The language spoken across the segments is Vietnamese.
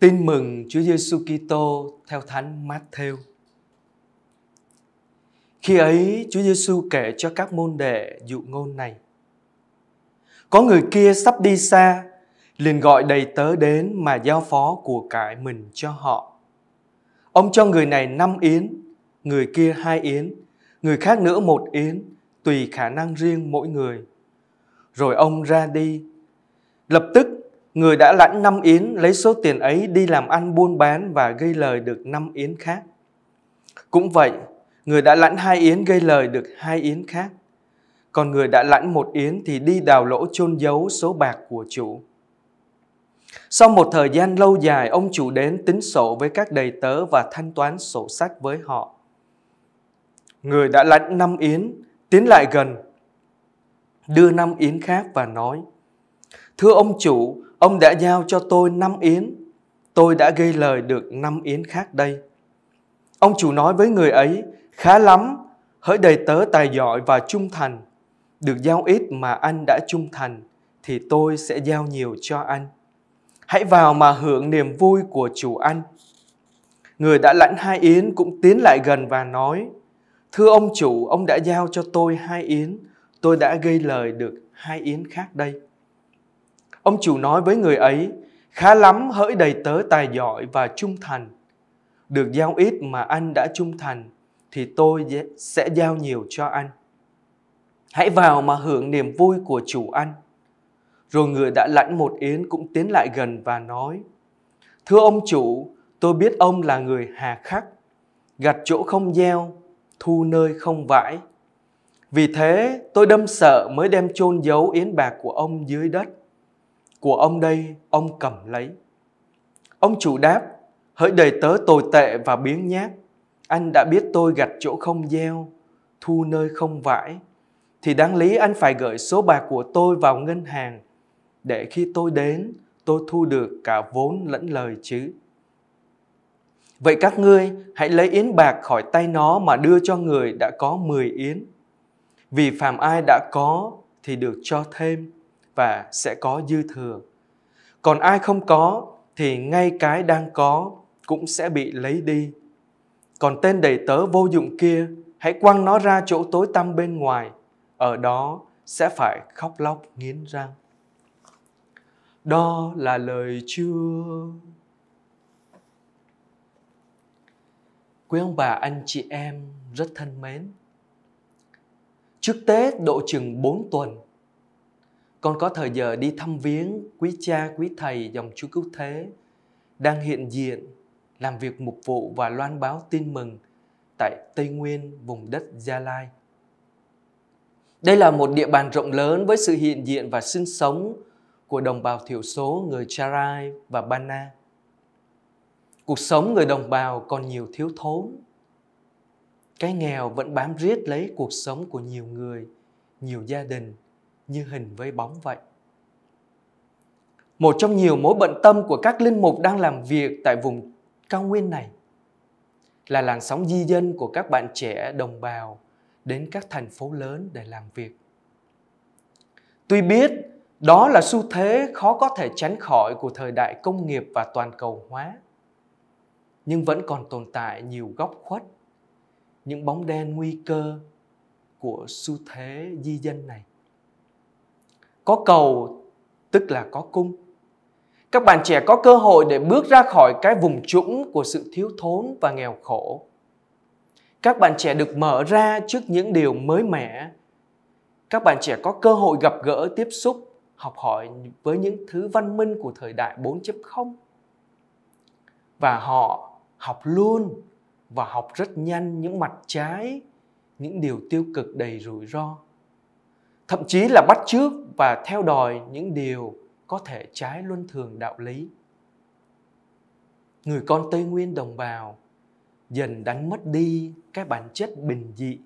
Tin mừng Chúa Giêsu Kitô theo Thánh Matthew. Khi ấy, Chúa Giêsu kể cho các môn đệ dụ ngôn này. Có người kia sắp đi xa, liền gọi đầy tớ đến mà giao phó của cải mình cho họ. Ông cho người này năm yến, người kia hai yến, người khác nữa một yến, tùy khả năng riêng mỗi người. Rồi ông ra đi. Lập tức người đã lãnh năm yến lấy số tiền ấy đi làm ăn buôn bán và gây lời được năm yến khác. Cũng vậy, người đã lãnh hai yến gây lời được hai yến khác. Còn người đã lãnh một yến thì đi đào lỗ chôn giấu số bạc của chủ. Sau một thời gian lâu dài, ông chủ đến tính sổ với các đầy tớ và thanh toán sổ sách với họ. Người đã lãnh năm yến, tiến lại gần, đưa năm yến khác và nói – Thưa ông chủ, ông đã giao cho tôi năm yến. Tôi đã gây lời được năm yến khác đây. Ông chủ nói với người ấy, khá lắm, hỡi đầy tớ tài giỏi và trung thành. Được giao ít mà anh đã trung thành, thì tôi sẽ giao nhiều cho anh. Hãy vào mà hưởng niềm vui của chủ anh. Người đã lãnh hai yến cũng tiến lại gần và nói, Thưa ông chủ, ông đã giao cho tôi hai yến, tôi đã gây lời được hai yến khác đây. Ông chủ nói với người ấy, khá lắm hỡi đầy tớ tài giỏi và trung thành. Được giao ít mà anh đã trung thành, thì tôi sẽ giao nhiều cho anh. Hãy vào mà hưởng niềm vui của chủ anh. Rồi người đã lãnh một yến cũng tiến lại gần và nói, Thưa ông chủ, tôi biết ông là người hà khắc, gặt chỗ không gieo, thu nơi không vãi. Vì thế tôi đâm sợ mới đem chôn giấu yến bạc của ông dưới đất của ông đây ông cầm lấy. Ông chủ đáp, hỡi đầy tớ tồi tệ và biếng nhác, anh đã biết tôi gặt chỗ không gieo, thu nơi không vải, thì đáng lý anh phải gửi số bạc của tôi vào ngân hàng, để khi tôi đến, tôi thu được cả vốn lẫn lời chứ. Vậy các ngươi hãy lấy yến bạc khỏi tay nó mà đưa cho người đã có 10 yến. Vì phàm ai đã có thì được cho thêm, và sẽ có dư thừa. Còn ai không có thì ngay cái đang có cũng sẽ bị lấy đi. Còn tên đầy tớ vô dụng kia, hãy quăng nó ra chỗ tối tăm bên ngoài, ở đó sẽ phải khóc lóc nghiến răng. Đó là lời chưa. Quý ông bà, anh chị em rất thân mến. Trước Tết độ chừng 4 tuần, con có thời giờ đi thăm viếng quý cha quý thầy dòng chúa cứu thế đang hiện diện làm việc mục vụ và loan báo tin mừng tại Tây Nguyên, vùng đất Gia Lai. Đây là một địa bàn rộng lớn với sự hiện diện và sinh sống của đồng bào thiểu số người Charai và Bana. Cuộc sống người đồng bào còn nhiều thiếu thốn. Cái nghèo vẫn bám riết lấy cuộc sống của nhiều người, nhiều gia đình – như hình với bóng vậy. Một trong nhiều mối bận tâm của các linh mục đang làm việc tại vùng cao nguyên này là làn sóng di dân của các bạn trẻ đồng bào đến các thành phố lớn để làm việc. Tuy biết đó là xu thế khó có thể tránh khỏi của thời đại công nghiệp và toàn cầu hóa, nhưng vẫn còn tồn tại nhiều góc khuất, những bóng đen nguy cơ của xu thế di dân này có cầu tức là có cung các bạn trẻ có cơ hội để bước ra khỏi cái vùng trũng của sự thiếu thốn và nghèo khổ các bạn trẻ được mở ra trước những điều mới mẻ các bạn trẻ có cơ hội gặp gỡ tiếp xúc học hỏi với những thứ văn minh của thời đại 4.0 và họ học luôn và học rất nhanh những mặt trái những điều tiêu cực đầy rủi ro thậm chí là bắt chước và theo đòi những điều có thể trái luân thường đạo lý. Người con Tây Nguyên đồng bào dần đánh mất đi cái bản chất bình dị,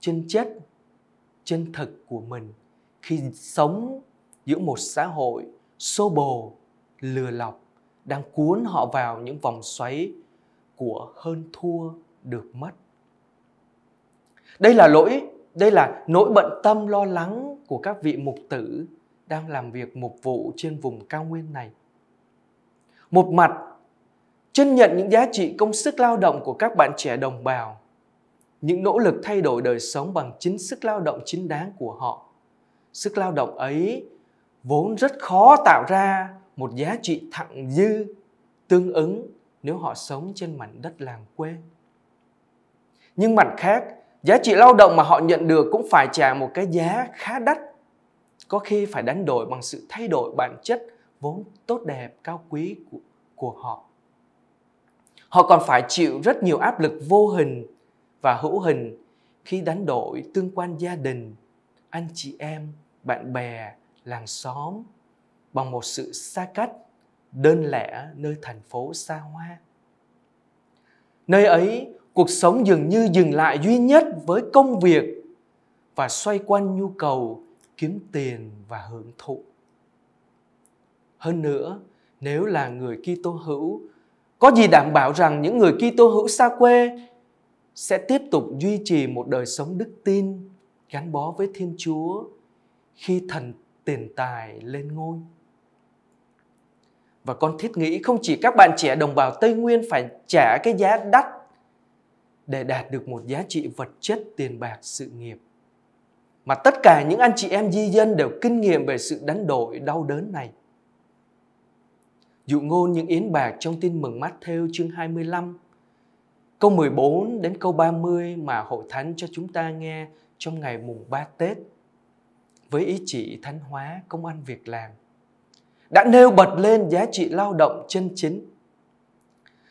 chân chất, chân thực của mình khi sống giữa một xã hội xô bồ, lừa lọc đang cuốn họ vào những vòng xoáy của hơn thua được mất. Đây là lỗi đây là nỗi bận tâm lo lắng của các vị mục tử đang làm việc mục vụ trên vùng cao nguyên này. Một mặt, chân nhận những giá trị công sức lao động của các bạn trẻ đồng bào, những nỗ lực thay đổi đời sống bằng chính sức lao động chính đáng của họ. Sức lao động ấy vốn rất khó tạo ra một giá trị thặng dư tương ứng nếu họ sống trên mảnh đất làng quê. Nhưng mặt khác, Giá trị lao động mà họ nhận được cũng phải trả một cái giá khá đắt. Có khi phải đánh đổi bằng sự thay đổi bản chất vốn tốt đẹp, cao quý của, của họ. Họ còn phải chịu rất nhiều áp lực vô hình và hữu hình khi đánh đổi tương quan gia đình, anh chị em, bạn bè, làng xóm bằng một sự xa cách, đơn lẻ nơi thành phố xa hoa. Nơi ấy cuộc sống dường như dừng lại duy nhất với công việc và xoay quanh nhu cầu kiếm tiền và hưởng thụ hơn nữa nếu là người Kitô hữu có gì đảm bảo rằng những người Kitô hữu xa quê sẽ tiếp tục duy trì một đời sống đức tin gắn bó với Thiên Chúa khi thần tiền tài lên ngôi. Và con thiết nghĩ không chỉ các bạn trẻ đồng bào Tây Nguyên phải trả cái giá đắt để đạt được một giá trị vật chất tiền bạc sự nghiệp mà tất cả những anh chị em di dân đều kinh nghiệm về sự đánh đổi đau đớn này. Dụ ngôn những yến bạc trong tin mừng mắt theo chương 25, câu 14 đến câu 30 mà hội thánh cho chúng ta nghe trong ngày mùng 3 Tết với ý chỉ thánh hóa công ăn việc làm đã nêu bật lên giá trị lao động chân chính.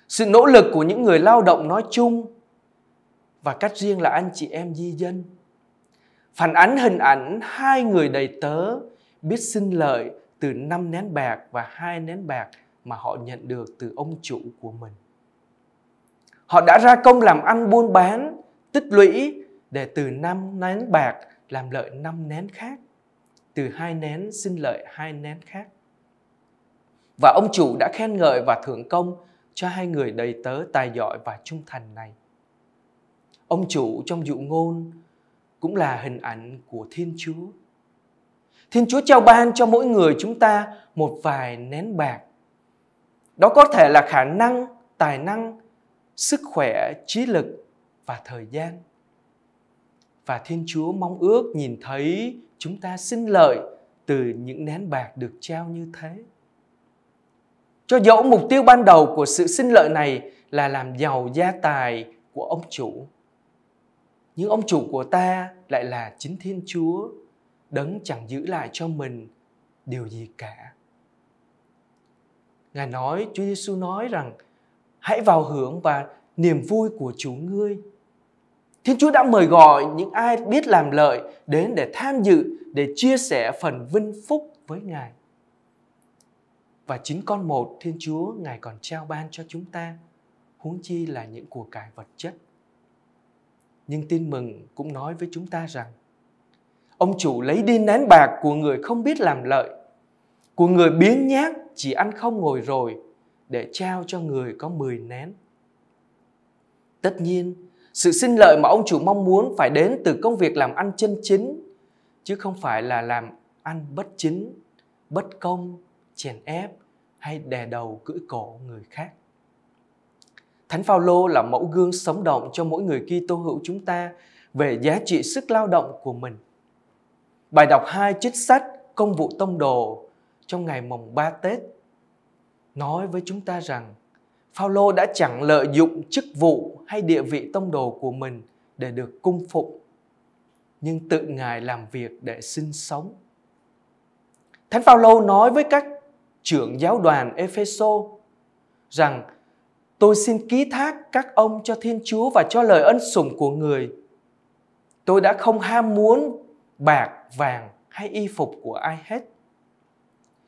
Sự nỗ lực của những người lao động nói chung và cách riêng là anh chị em di dân phản ánh hình ảnh hai người đầy tớ biết xin lợi từ năm nén bạc và hai nén bạc mà họ nhận được từ ông chủ của mình. Họ đã ra công làm ăn buôn bán, tích lũy để từ năm nén bạc làm lợi năm nén khác, từ hai nén xin lợi hai nén khác. Và ông chủ đã khen ngợi và thưởng công cho hai người đầy tớ tài giỏi và trung thành này ông chủ trong dụ ngôn cũng là hình ảnh của thiên chúa thiên chúa trao ban cho mỗi người chúng ta một vài nén bạc đó có thể là khả năng tài năng sức khỏe trí lực và thời gian và thiên chúa mong ước nhìn thấy chúng ta sinh lợi từ những nén bạc được trao như thế cho dẫu mục tiêu ban đầu của sự sinh lợi này là làm giàu gia tài của ông chủ nhưng ông chủ của ta lại là chính thiên chúa đấng chẳng giữ lại cho mình điều gì cả ngài nói chúa giêsu nói rằng hãy vào hưởng và niềm vui của chủ ngươi thiên chúa đã mời gọi những ai biết làm lợi đến để tham dự để chia sẻ phần vinh phúc với ngài và chính con một thiên chúa ngài còn trao ban cho chúng ta huống chi là những của cải vật chất nhưng tin mừng cũng nói với chúng ta rằng ông chủ lấy đi nén bạc của người không biết làm lợi của người biến nhát chỉ ăn không ngồi rồi để trao cho người có 10 nén. Tất nhiên, sự sinh lợi mà ông chủ mong muốn phải đến từ công việc làm ăn chân chính, chứ không phải là làm ăn bất chính, bất công, chèn ép hay đè đầu cưỡi cổ người khác. Thánh Phaolô là mẫu gương sống động cho mỗi người Kitô hữu chúng ta về giá trị sức lao động của mình. Bài đọc hai chích sách Công vụ tông đồ trong ngày mồng 3 Tết nói với chúng ta rằng Phaolô đã chẳng lợi dụng chức vụ hay địa vị tông đồ của mình để được cung phụng nhưng tự ngài làm việc để sinh sống. Thánh Phaolô nói với các trưởng giáo đoàn Epheso rằng Tôi xin ký thác các ông cho Thiên Chúa và cho lời ân sủng của người. Tôi đã không ham muốn bạc, vàng hay y phục của ai hết.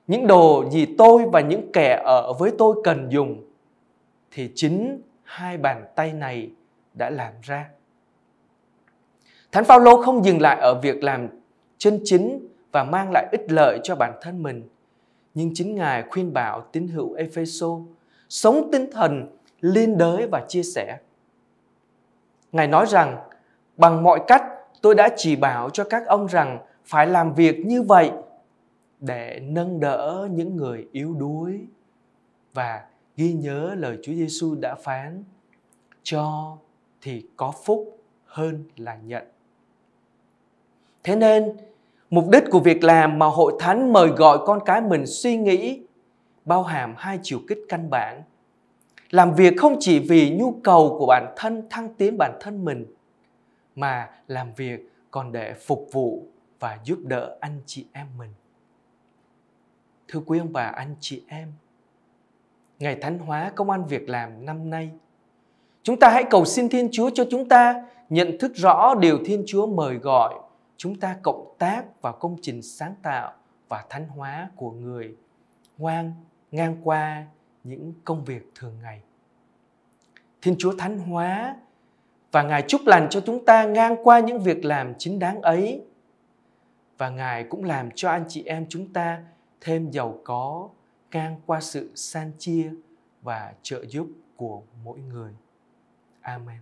Những đồ gì tôi và những kẻ ở với tôi cần dùng thì chính hai bàn tay này đã làm ra. Thánh Phaolô không dừng lại ở việc làm chân chính và mang lại ích lợi cho bản thân mình, nhưng chính Ngài khuyên bảo tín hữu Epheso sống tinh thần liên đới và chia sẻ. Ngài nói rằng, bằng mọi cách tôi đã chỉ bảo cho các ông rằng phải làm việc như vậy để nâng đỡ những người yếu đuối và ghi nhớ lời Chúa Giêsu đã phán cho thì có phúc hơn là nhận. Thế nên, mục đích của việc làm mà hội thánh mời gọi con cái mình suy nghĩ bao hàm hai chiều kích căn bản làm việc không chỉ vì nhu cầu của bản thân thăng tiến bản thân mình mà làm việc còn để phục vụ và giúp đỡ anh chị em mình thưa quý ông bà anh chị em ngày thánh hóa công an việc làm năm nay chúng ta hãy cầu xin thiên chúa cho chúng ta nhận thức rõ điều thiên chúa mời gọi chúng ta cộng tác vào công trình sáng tạo và thánh hóa của người ngoan ngang qua những công việc thường ngày. Thiên Chúa thánh hóa và Ngài chúc lành cho chúng ta ngang qua những việc làm chính đáng ấy. Và Ngài cũng làm cho anh chị em chúng ta thêm giàu có ngang qua sự san chia và trợ giúp của mỗi người. Amen.